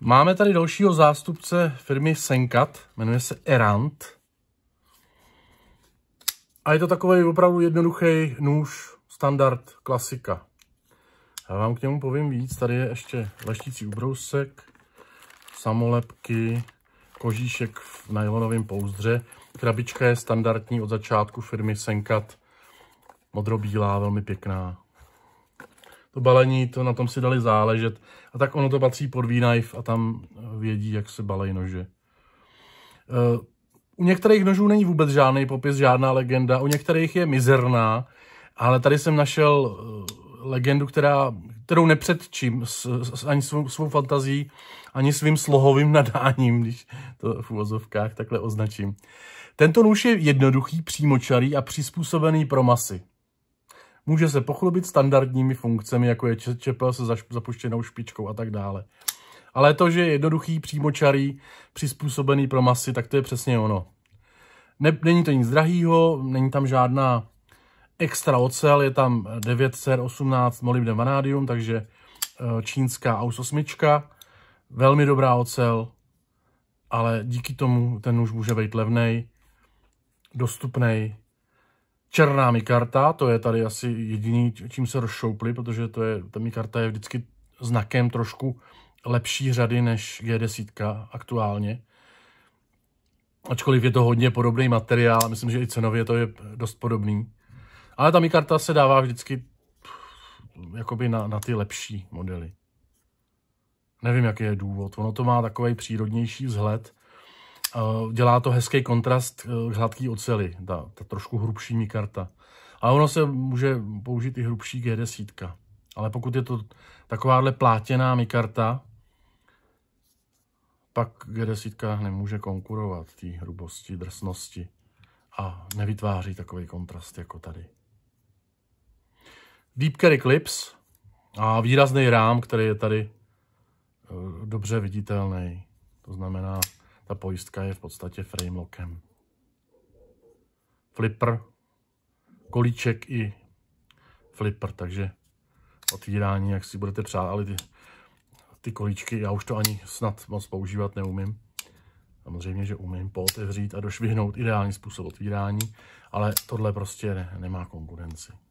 Máme tady dalšího zástupce firmy Senkat, jmenuje se Erant. A je to takový opravdu jednoduchý nůž, standard, klasika. Já vám k němu povím víc. Tady je ještě leštící ubrousek, samolepky, kožíšek v najlonovém pouzdře. Krabička je standardní od začátku firmy Senkat. Modrobílá, velmi pěkná to balení, to na tom si dali záležet. A tak ono to patří pod výnajv a tam eh, vědí, jak se balej nože. Eh, u některých nožů není vůbec žádný popis, žádná legenda, u některých je mizerná, ale tady jsem našel eh, legendu, která, kterou nepředčím s, s, ani svou, svou fantazí, ani svým slohovým nadáním, když to v uvozovkách takhle označím. Tento nůž je jednoduchý, přímočarý a přizpůsobený pro masy. Může se pochlubit standardními funkcemi, jako je čepel se zapuštěnou špičkou a tak dále. Ale to, že je jednoduchý, přímočarý, přizpůsobený pro masy, tak to je přesně ono. není to nic drahýho, není tam žádná extra ocel, je tam 9 cer 18 molybden vanádium, takže eh, čínská Aus 8, velmi dobrá ocel, ale díky tomu ten nůž může být levnej, dostupný Černá mi karta, to je tady asi jediný, čím se rozšoupli, protože to je, ta mi karta je vždycky znakem trošku lepší řady než G10 aktuálně. Ačkoliv je to hodně podobný materiál, myslím, že i cenově to je dost podobný. Ale ta mi karta se dává vždycky jakoby na, na ty lepší modely. Nevím, jaký je důvod. Ono to má takový přírodnější vzhled Eh, dělá to hezký kontrast eh, k hladký oceli, ta, ta trošku hrubší mikarta. A ono se může použít i hrubší G10. Ale pokud je to takováhle plátěná mikarta, pak G10 nemůže konkurovat té hrubosti, drsnosti a nevytváří takový kontrast jako tady. Deep Carry Clips a výrazný rám, který je tady eh, dobře viditelný. To znamená, ta pojistka je v podstatě frame lockem. Flipper, kolíček i flipper, takže otvírání, jak si budete přát, ale ty, ty kolíčky já už to ani snad moc používat neumím. Samozřejmě, že umím pootevřít a došvihnout ideální způsob otvírání, ale tohle prostě ne, nemá konkurenci.